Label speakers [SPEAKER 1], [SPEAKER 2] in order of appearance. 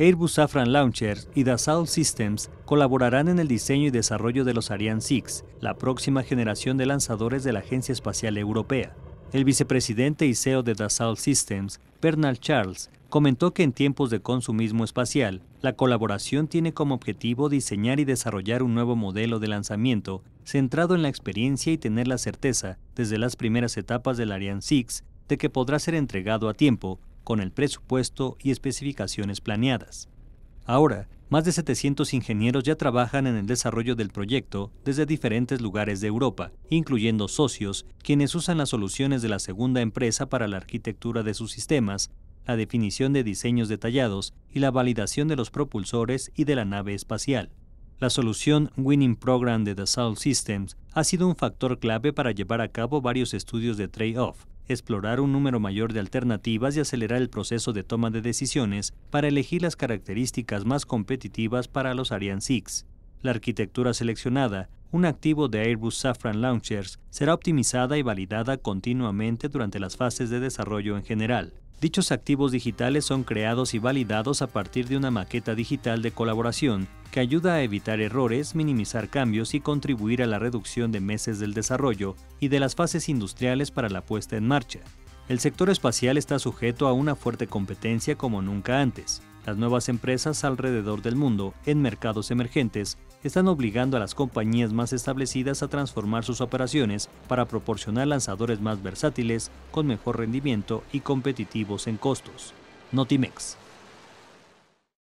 [SPEAKER 1] Airbus Safran Launchers y Dassault Systems colaborarán en el diseño y desarrollo de los Ariane 6, la próxima generación de lanzadores de la Agencia Espacial Europea. El vicepresidente y CEO de Dassault Systems, Bernal Charles, comentó que en tiempos de consumismo espacial, la colaboración tiene como objetivo diseñar y desarrollar un nuevo modelo de lanzamiento centrado en la experiencia y tener la certeza, desde las primeras etapas del Ariane 6, de que podrá ser entregado a tiempo con el presupuesto y especificaciones planeadas. Ahora, más de 700 ingenieros ya trabajan en el desarrollo del proyecto desde diferentes lugares de Europa, incluyendo socios, quienes usan las soluciones de la segunda empresa para la arquitectura de sus sistemas, la definición de diseños detallados y la validación de los propulsores y de la nave espacial. La solución Winning Program de Dassault Systems ha sido un factor clave para llevar a cabo varios estudios de trade-off, explorar un número mayor de alternativas y acelerar el proceso de toma de decisiones para elegir las características más competitivas para los Ariane 6. La arquitectura seleccionada, un activo de Airbus Safran Launchers, será optimizada y validada continuamente durante las fases de desarrollo en general. Dichos activos digitales son creados y validados a partir de una maqueta digital de colaboración que ayuda a evitar errores, minimizar cambios y contribuir a la reducción de meses del desarrollo y de las fases industriales para la puesta en marcha. El sector espacial está sujeto a una fuerte competencia como nunca antes. Las nuevas empresas alrededor del mundo, en mercados emergentes, están obligando a las compañías más establecidas a transformar sus operaciones para proporcionar lanzadores más versátiles, con mejor rendimiento y competitivos en costos. Notimex.